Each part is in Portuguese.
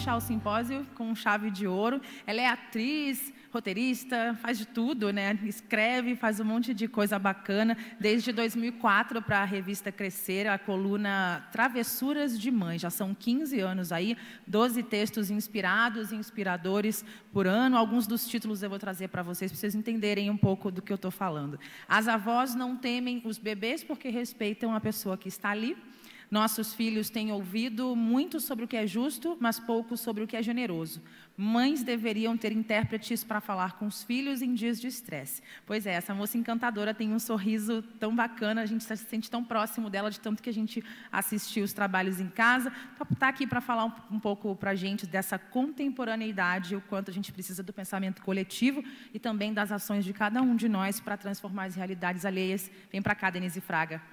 fechar o simpósio com chave de ouro. Ela é atriz, roteirista, faz de tudo, né? Escreve, faz um monte de coisa bacana. Desde 2004 para a revista Crescer, a coluna Travessuras de Mãe. Já são 15 anos aí, 12 textos inspirados e inspiradores por ano. Alguns dos títulos eu vou trazer para vocês, para vocês entenderem um pouco do que eu estou falando. As avós não temem os bebês porque respeitam a pessoa que está ali. Nossos filhos têm ouvido muito sobre o que é justo, mas pouco sobre o que é generoso. Mães deveriam ter intérpretes para falar com os filhos em dias de estresse. Pois é, essa moça encantadora tem um sorriso tão bacana, a gente se sente tão próximo dela de tanto que a gente assistiu os trabalhos em casa. Está então, aqui para falar um, um pouco para a gente dessa contemporaneidade, o quanto a gente precisa do pensamento coletivo e também das ações de cada um de nós para transformar as realidades alheias. Vem para cá, Denise Fraga.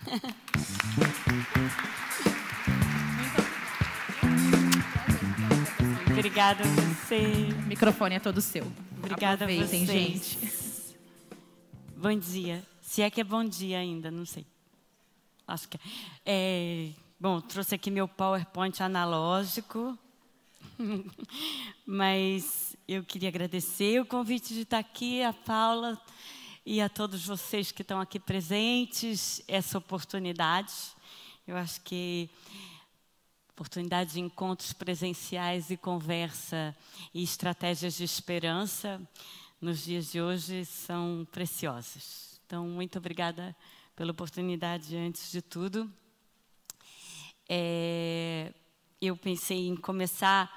Obrigada a você. O microfone é todo seu. Obrigada a vocês. gente. Bom dia. Se é que é bom dia ainda, não sei. Acho que é. é bom, trouxe aqui meu PowerPoint analógico. Mas eu queria agradecer o convite de estar aqui, a Paula e a todos vocês que estão aqui presentes, essa oportunidade. Eu acho que oportunidade de encontros presenciais e conversa e estratégias de esperança nos dias de hoje são preciosas. Então, muito obrigada pela oportunidade antes de tudo. É, eu pensei em começar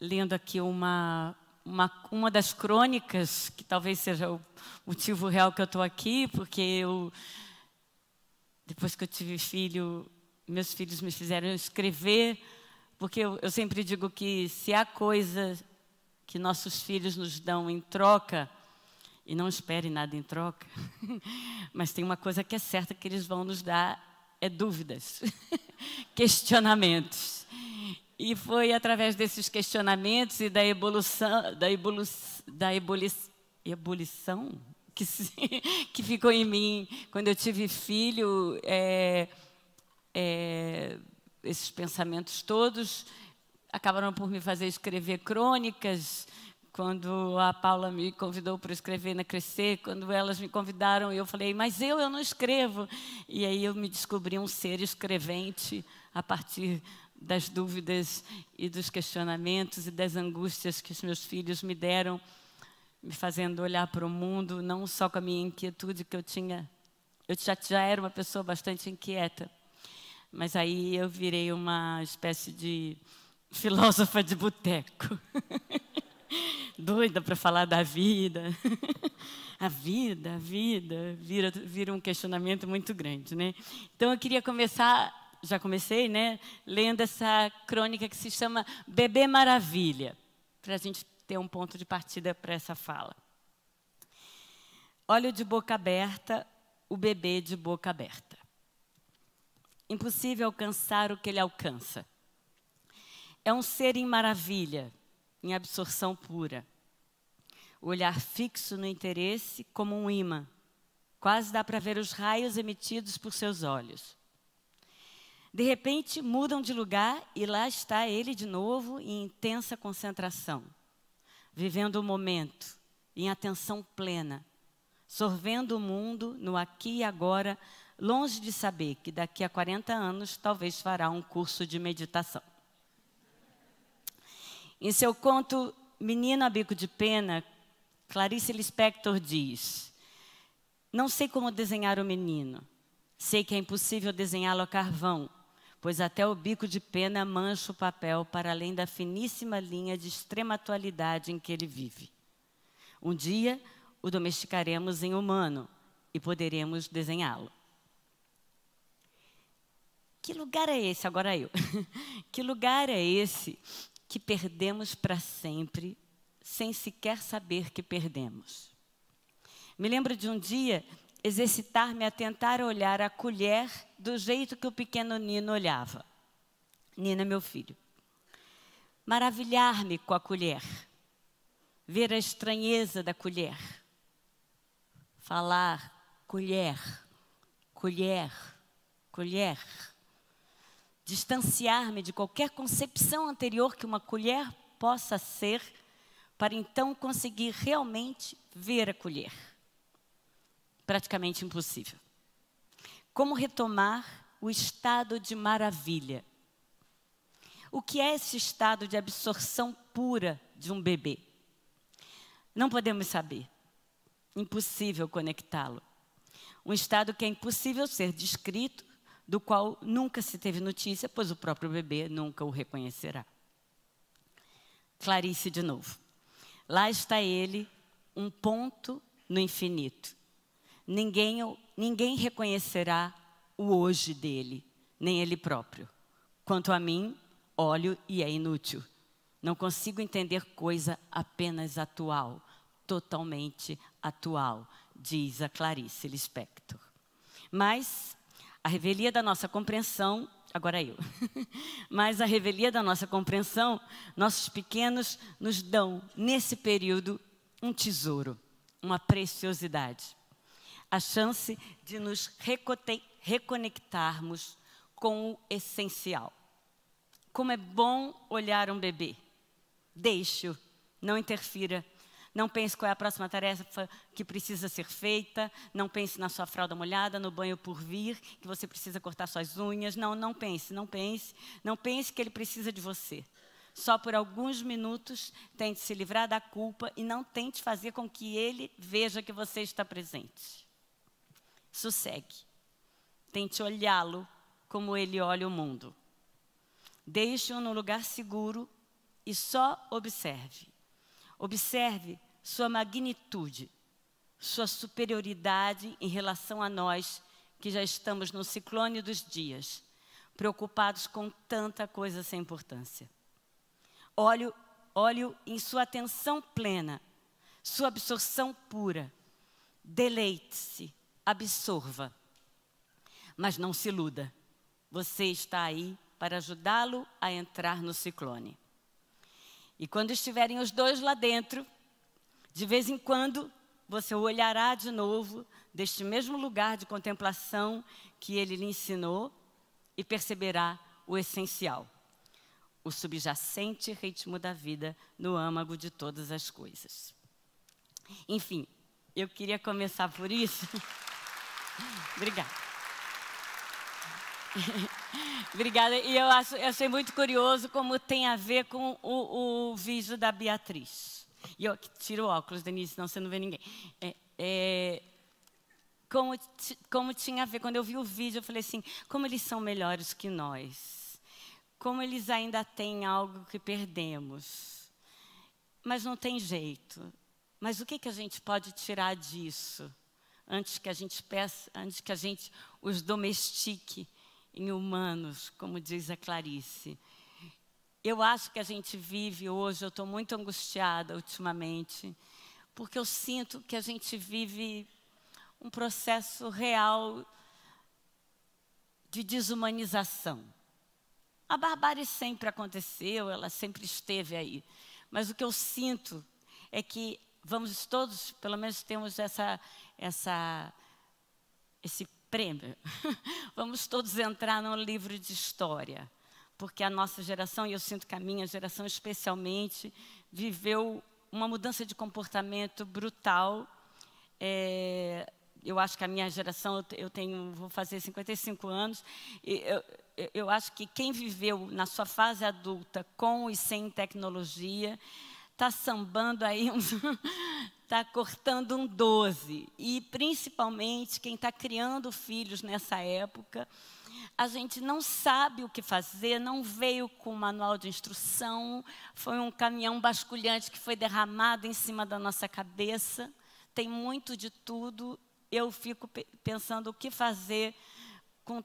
lendo aqui uma, uma, uma das crônicas, que talvez seja o motivo real que eu estou aqui, porque eu, depois que eu tive filho, meus filhos me fizeram escrever, porque eu, eu sempre digo que se há coisa que nossos filhos nos dão em troca, e não espere nada em troca, mas tem uma coisa que é certa que eles vão nos dar, é dúvidas, questionamentos. E foi através desses questionamentos e da evolução, da, evolu da ebuli ebulição que, se, que ficou em mim. Quando eu tive filho, é, é, esses pensamentos todos acabaram por me fazer escrever crônicas. Quando a Paula me convidou para escrever na Crescer, quando elas me convidaram, eu falei, mas eu, eu não escrevo. E aí eu me descobri um ser escrevente a partir das dúvidas e dos questionamentos e das angústias que os meus filhos me deram, me fazendo olhar para o mundo, não só com a minha inquietude, que eu tinha. Eu já, já era uma pessoa bastante inquieta, mas aí eu virei uma espécie de filósofa de boteco. Doida para falar da vida. a vida, a vida, vira, vira um questionamento muito grande. Né? Então eu queria começar, já comecei, né, lendo essa crônica que se chama Bebê Maravilha, para a gente ter um ponto de partida para essa fala. Olho de boca aberta, o bebê de boca aberta. Impossível alcançar o que ele alcança. É um ser em maravilha, em absorção pura. O olhar fixo no interesse como um imã. Quase dá para ver os raios emitidos por seus olhos. De repente, mudam de lugar e lá está ele de novo em intensa concentração, vivendo o momento, em atenção plena, sorvendo o mundo no aqui e agora, longe de saber que daqui a 40 anos talvez fará um curso de meditação. Em seu conto Menino a Bico de Pena, Clarice Lispector diz: Não sei como desenhar o menino. Sei que é impossível desenhá-lo a carvão, pois até o bico de pena mancha o papel para além da finíssima linha de extrema atualidade em que ele vive. Um dia o domesticaremos em humano e poderemos desenhá-lo. Que lugar é esse? Agora eu. que lugar é esse que perdemos para sempre, sem sequer saber que perdemos? Me lembro de um dia exercitar-me a tentar olhar a colher do jeito que o pequeno Nino olhava. Nina, é meu filho. Maravilhar-me com a colher. Ver a estranheza da colher. Falar colher, colher, colher distanciar-me de qualquer concepção anterior que uma colher possa ser, para então conseguir realmente ver a colher. Praticamente impossível. Como retomar o estado de maravilha? O que é esse estado de absorção pura de um bebê? Não podemos saber. Impossível conectá-lo. Um estado que é impossível ser descrito do qual nunca se teve notícia, pois o próprio bebê nunca o reconhecerá. Clarice de novo. Lá está ele, um ponto no infinito. Ninguém, ninguém reconhecerá o hoje dele, nem ele próprio. Quanto a mim, olho e é inútil. Não consigo entender coisa apenas atual, totalmente atual, diz a Clarice Lispector. Mas a revelia da nossa compreensão, agora eu, mas a revelia da nossa compreensão, nossos pequenos nos dão, nesse período, um tesouro, uma preciosidade. A chance de nos reconectarmos com o essencial. Como é bom olhar um bebê. Deixe-o, não interfira, não pense qual é a próxima tarefa que precisa ser feita. Não pense na sua fralda molhada, no banho por vir, que você precisa cortar suas unhas. Não, não pense, não pense. Não pense que ele precisa de você. Só por alguns minutos tente se livrar da culpa e não tente fazer com que ele veja que você está presente. Sossegue. Tente olhá-lo como ele olha o mundo. Deixe-o num lugar seguro e só observe. Observe sua magnitude, sua superioridade em relação a nós que já estamos no ciclone dos dias, preocupados com tanta coisa sem importância. Olhe, olhe em sua atenção plena, sua absorção pura. Deleite-se, absorva. Mas não se iluda. Você está aí para ajudá-lo a entrar no ciclone. E quando estiverem os dois lá dentro, de vez em quando você olhará de novo deste mesmo lugar de contemplação que ele lhe ensinou e perceberá o essencial, o subjacente ritmo da vida no âmago de todas as coisas. Enfim, eu queria começar por isso. Obrigada. Obrigada. E eu, acho, eu achei muito curioso como tem a ver com o, o vídeo da Beatriz. E eu tiro o óculos, Denise, senão você não vê ninguém. É, é, como, como tinha a ver, quando eu vi o vídeo, eu falei assim, como eles são melhores que nós. Como eles ainda têm algo que perdemos. Mas não tem jeito. Mas o que, que a gente pode tirar disso? Antes que a gente peça, antes que a gente os domestique em humanos, como diz a Clarice. Eu acho que a gente vive hoje, eu estou muito angustiada ultimamente, porque eu sinto que a gente vive um processo real de desumanização. A barbárie sempre aconteceu, ela sempre esteve aí. Mas o que eu sinto é que vamos todos, pelo menos temos essa, essa, esse prêmio. Vamos todos entrar num livro de história, porque a nossa geração, e eu sinto que a minha geração especialmente, viveu uma mudança de comportamento brutal. É, eu acho que a minha geração, eu tenho, vou fazer 55 anos, e eu, eu acho que quem viveu na sua fase adulta com e sem tecnologia, está sambando aí, está cortando um 12. E principalmente quem está criando filhos nessa época, a gente não sabe o que fazer, não veio com manual de instrução, foi um caminhão basculhante que foi derramado em cima da nossa cabeça. Tem muito de tudo. Eu fico pensando o que fazer com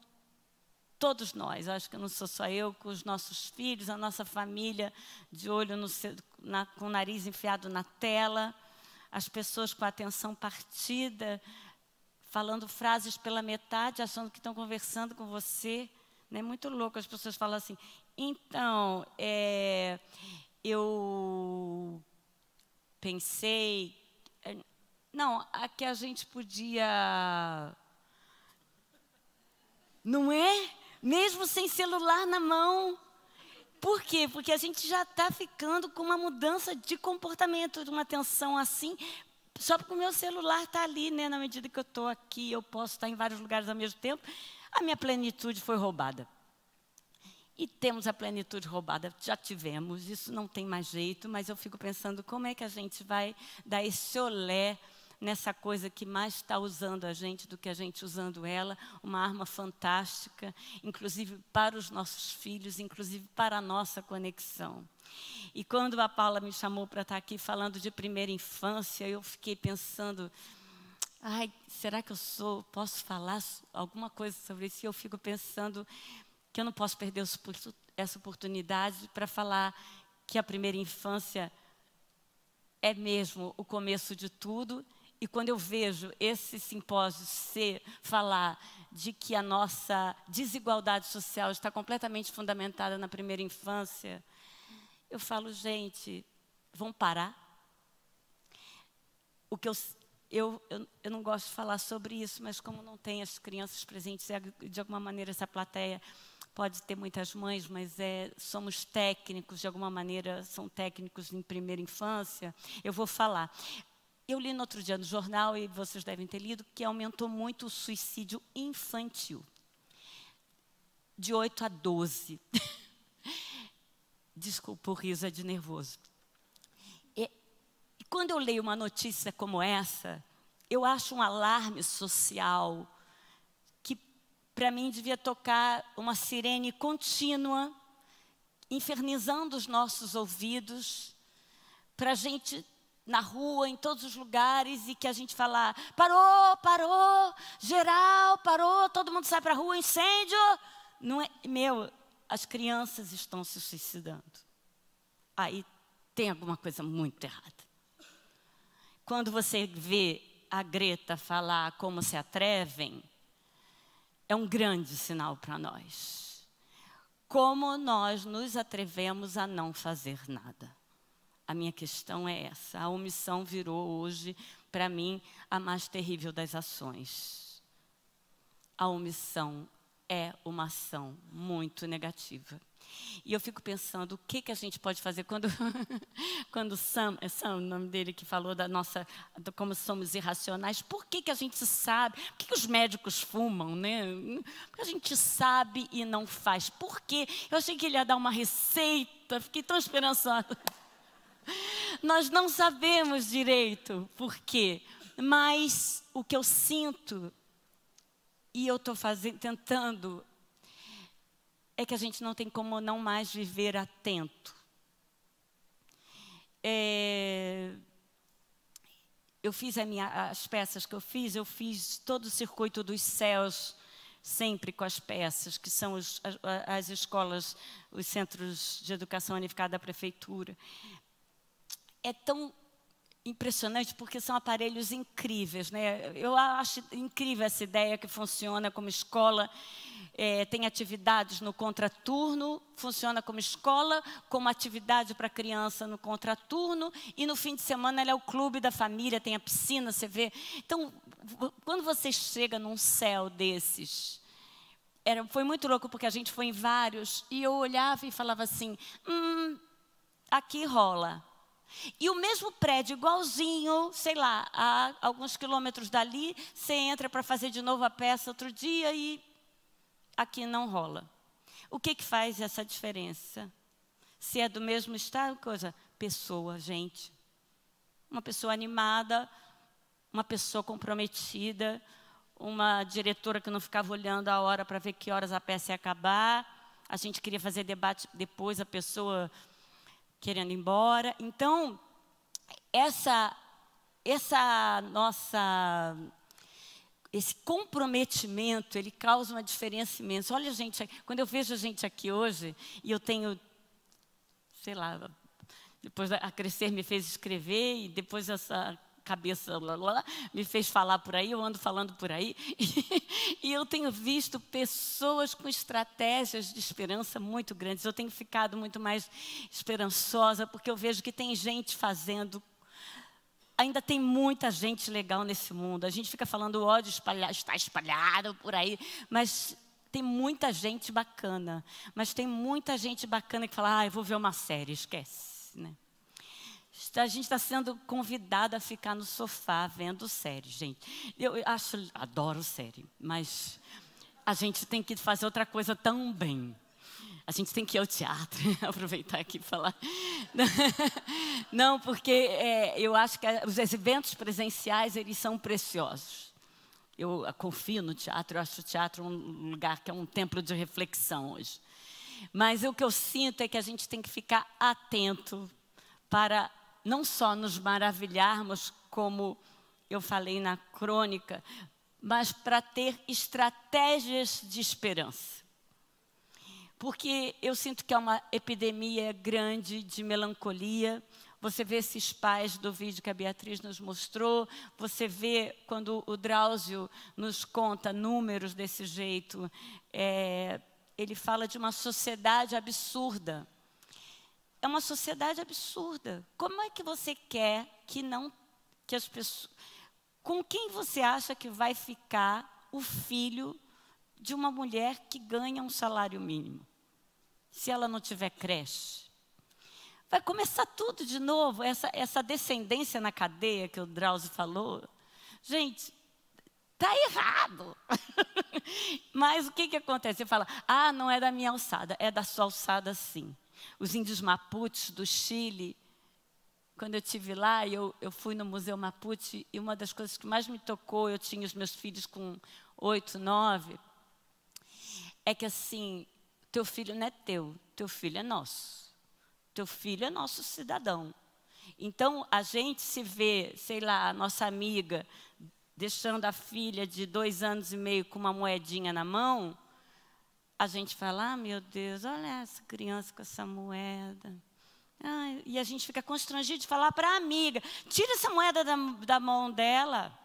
todos nós, acho que não sou só eu, com os nossos filhos, a nossa família, de olho no, na, com o nariz enfiado na tela, as pessoas com a atenção partida, falando frases pela metade, achando que estão conversando com você. É né? muito louco, as pessoas falam assim, então, é, eu pensei. É, não, a que a gente podia. Não é? Mesmo sem celular na mão. Por quê? Porque a gente já está ficando com uma mudança de comportamento, de uma tensão assim, só porque o meu celular está ali, né? Na medida que eu estou aqui, eu posso estar em vários lugares ao mesmo tempo. A minha plenitude foi roubada. E temos a plenitude roubada, já tivemos, isso não tem mais jeito, mas eu fico pensando como é que a gente vai dar esse olé nessa coisa que mais está usando a gente do que a gente usando ela, uma arma fantástica, inclusive para os nossos filhos, inclusive para a nossa conexão. E quando a Paula me chamou para estar tá aqui falando de primeira infância, eu fiquei pensando, ai, será que eu sou, posso falar alguma coisa sobre isso? E eu fico pensando que eu não posso perder essa oportunidade para falar que a primeira infância é mesmo o começo de tudo e quando eu vejo esse simpósio ser falar de que a nossa desigualdade social está completamente fundamentada na primeira infância, eu falo, gente, vão parar? O que eu, eu, eu, eu, não gosto de falar sobre isso, mas como não tem as crianças presentes, é, de alguma maneira essa plateia pode ter muitas mães, mas é, somos técnicos, de alguma maneira são técnicos em primeira infância, eu vou falar. Eu li no outro dia no jornal, e vocês devem ter lido, que aumentou muito o suicídio infantil. De 8 a 12. Desculpa, o riso é de nervoso. E, quando eu leio uma notícia como essa, eu acho um alarme social que, para mim, devia tocar uma sirene contínua, infernizando os nossos ouvidos, para a gente na rua, em todos os lugares, e que a gente fala: parou, parou, geral, parou, todo mundo sai para a rua, incêndio. Não é, meu, as crianças estão se suicidando. Aí tem alguma coisa muito errada. Quando você vê a Greta falar como se atrevem, é um grande sinal para nós. Como nós nos atrevemos a não fazer nada. A minha questão é essa. A omissão virou hoje, para mim, a mais terrível das ações. A omissão é uma ação muito negativa. E eu fico pensando o que, que a gente pode fazer quando, quando Sam, é Sam o nome dele que falou da nossa, do como somos irracionais, por que, que a gente sabe, por que, que os médicos fumam, né? Porque a gente sabe e não faz. Por quê? Eu achei que ele ia dar uma receita, fiquei tão esperançosa. Nós não sabemos direito por quê, mas o que eu sinto e eu estou tentando é que a gente não tem como não mais viver atento. É, eu fiz minha, as peças que eu fiz, eu fiz todo o circuito dos céus, sempre com as peças, que são os, as, as, escolas, os centros de educação unificada da prefeitura é tão impressionante porque são aparelhos incríveis, né? Eu acho incrível essa ideia que funciona como escola, é, tem atividades no contraturno, funciona como escola, como atividade para criança no contraturno e no fim de semana ela é o clube da família, tem a piscina, você vê. Então, quando você chega num céu desses, era, foi muito louco porque a gente foi em vários e eu olhava e falava assim, hum, aqui rola e o mesmo prédio, igualzinho, sei lá, a alguns quilômetros dali, você entra para fazer de novo a peça outro dia e aqui não rola. O que, que faz essa diferença? Se é do mesmo estado, coisa, pessoa, gente. Uma pessoa animada, uma pessoa comprometida, uma diretora que não ficava olhando a hora para ver que horas a peça ia acabar. A gente queria fazer debate depois, a pessoa querendo ir embora. Então, essa, essa nossa esse comprometimento, ele causa uma diferença imensa. Olha, gente, quando eu vejo a gente aqui hoje, e eu tenho, sei lá, depois a Crescer me fez escrever, e depois essa cabeça lá, lá, me fez falar por aí, eu ando falando por aí. E, e eu tenho visto pessoas com estratégias de esperança muito grandes. Eu tenho ficado muito mais esperançosa, porque eu vejo que tem gente fazendo ainda tem muita gente legal nesse mundo. A gente fica falando o ódio espalha, está espalhado por aí, mas tem muita gente bacana. Mas tem muita gente bacana que fala, ah, eu vou ver uma série, esquece, né? A gente está sendo convidada a ficar no sofá vendo série, gente. Eu acho, adoro série, mas a gente tem que fazer outra coisa também. A gente tem que ir ao teatro, aproveitar aqui e falar. Não, porque é, eu acho que os eventos presenciais, eles são preciosos. Eu confio no teatro, eu acho o teatro um lugar que é um templo de reflexão hoje. Mas o que eu sinto é que a gente tem que ficar atento para não só nos maravilharmos, como eu falei na crônica, mas para ter estratégias de esperança. Porque eu sinto que é uma epidemia grande de melancolia. Você vê esses pais do vídeo que a Beatriz nos mostrou, você vê quando o Drauzio nos conta números desse jeito, é, ele fala de uma sociedade absurda é uma sociedade absurda. Como é que você quer que não que as pessoas com quem você acha que vai ficar o filho de uma mulher que ganha um salário mínimo? Se ela não tiver creche. Vai começar tudo de novo, essa, essa descendência na cadeia que o Drauzio falou. Gente, Está errado. Mas o que, que acontece? Você fala, ah, não é da minha alçada, é da sua alçada sim os índios Mapuches do Chile. Quando eu tive lá, eu, eu fui no Museu Mapuche e uma das coisas que mais me tocou, eu tinha os meus filhos com oito, nove, é que assim, teu filho não é teu, teu filho é nosso. Teu filho é nosso cidadão. Então, a gente se vê, sei lá, a nossa amiga deixando a filha de dois anos e meio com uma moedinha na mão, a gente fala, ah, meu Deus, olha essa criança com essa moeda. e a gente fica constrangido de falar para a amiga: tira essa moeda da, da mão dela.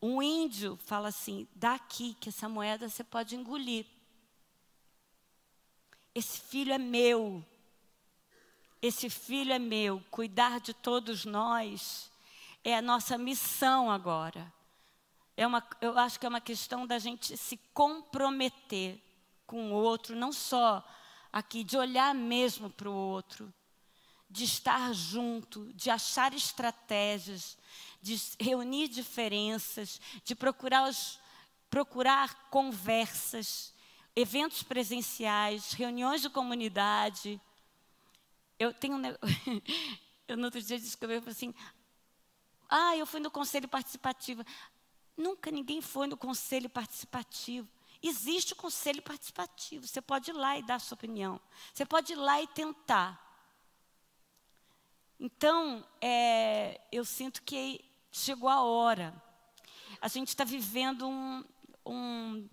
Um índio fala assim: daqui, que essa moeda você pode engolir. Esse filho é meu. Esse filho é meu. Cuidar de todos nós é a nossa missão agora. É uma, eu acho que é uma questão da gente se comprometer com o outro, não só aqui, de olhar mesmo para o outro, de estar junto, de achar estratégias, de reunir diferenças, de procurar, os, procurar conversas, eventos presenciais, reuniões de comunidade. Eu tenho. Eu no outro dia descobri assim. Ah, eu fui no conselho participativo. Nunca ninguém foi no conselho participativo. Existe o conselho participativo. Você pode ir lá e dar a sua opinião. Você pode ir lá e tentar. Então, é, eu sinto que chegou a hora. A gente está vivendo um, um.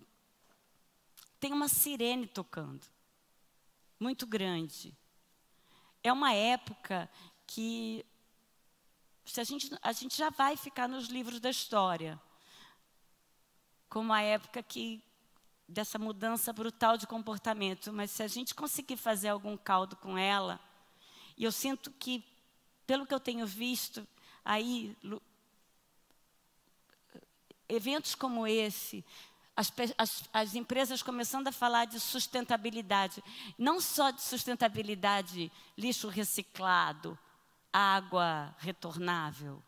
Tem uma sirene tocando, muito grande. É uma época que se a, gente, a gente já vai ficar nos livros da história como a época que dessa mudança brutal de comportamento, mas se a gente conseguir fazer algum caldo com ela, e eu sinto que, pelo que eu tenho visto, aí eventos como esse, as, as, as, empresas começando a falar de sustentabilidade, não só de sustentabilidade, lixo reciclado, água retornável.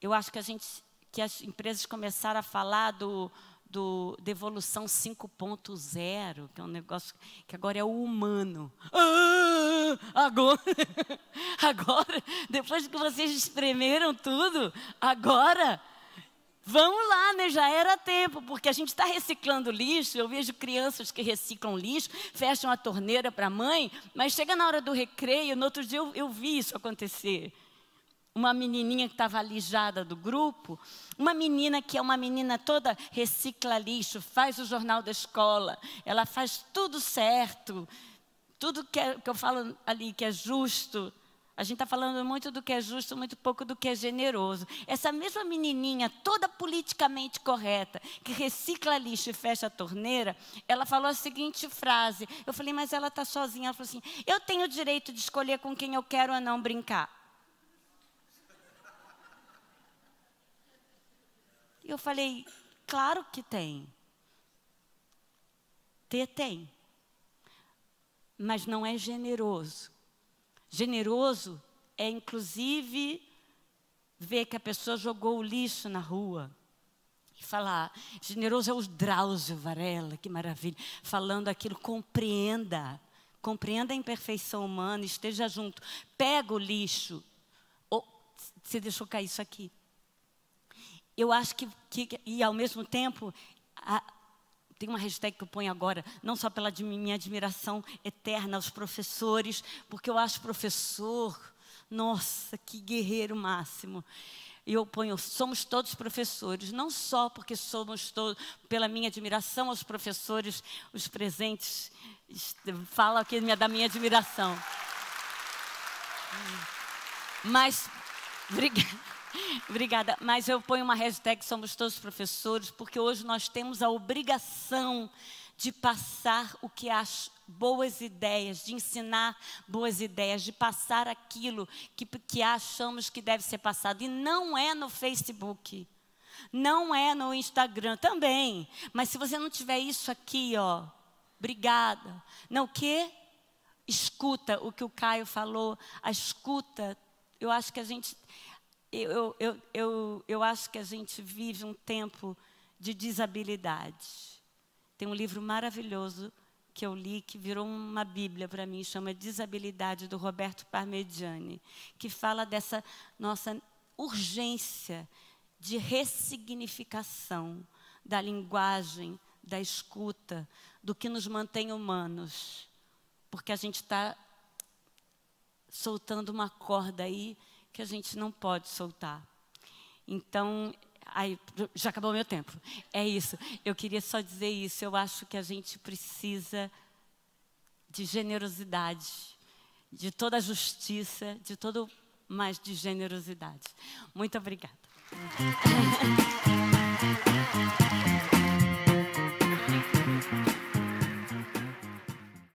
Eu acho que a gente que as empresas começaram a falar do, do devolução 5.0, que é um negócio que agora é o humano. Ah, agora, agora, depois que vocês espremeram tudo, agora Vamos lá, né? Já era tempo, porque a gente está reciclando lixo. Eu vejo crianças que reciclam lixo, fecham a torneira para a mãe, mas chega na hora do recreio. No outro dia eu, eu vi isso acontecer uma menininha que estava alijada do grupo, uma menina que é uma menina toda recicla lixo, faz o jornal da escola, ela faz tudo certo, tudo que, é, que eu falo ali que é justo. A gente está falando muito do que é justo, muito pouco do que é generoso. Essa mesma menininha, toda politicamente correta, que recicla lixo e fecha a torneira, ela falou a seguinte frase. Eu falei, mas ela está sozinha. Ela falou assim: eu tenho o direito de escolher com quem eu quero ou não brincar. E eu falei: claro que tem. Ter tem. Mas não é generoso. Generoso é, inclusive, ver que a pessoa jogou o lixo na rua e falar, generoso é o Drauzio Varela, que maravilha, falando aquilo, compreenda, compreenda a imperfeição humana, esteja junto, pega o lixo, ou você deixou cair isso aqui, eu acho que, que e ao mesmo tempo, a, tem uma hashtag que eu ponho agora, não só pela minha admiração eterna aos professores, porque eu acho professor, nossa, que guerreiro máximo. E eu ponho, somos todos professores, não só porque somos todos, pela minha admiração aos professores, os presentes falam aqui é da minha admiração. Mas Obrigada. Mas eu ponho uma hashtag Somos Todos Professores, porque hoje nós temos a obrigação de passar o que as boas ideias, de ensinar boas ideias, de passar aquilo que, que achamos que deve ser passado. E não é no Facebook. Não é no Instagram também. Mas se você não tiver isso aqui, ó, obrigada. Não, o quê? Escuta o que o Caio falou. A escuta eu acho que a gente, eu, eu, eu, eu acho que a gente vive um tempo de desabilidade. Tem um livro maravilhoso que eu li, que virou uma bíblia para mim, chama Desabilidade, do Roberto Parmegiani, que fala dessa nossa urgência de ressignificação da linguagem, da escuta, do que nos mantém humanos. Porque a gente está soltando uma corda aí que a gente não pode soltar. Então, aí, já acabou meu tempo. É isso. Eu queria só dizer isso. Eu acho que a gente precisa de generosidade, de toda a justiça, de todo mais de generosidade. Muito obrigada.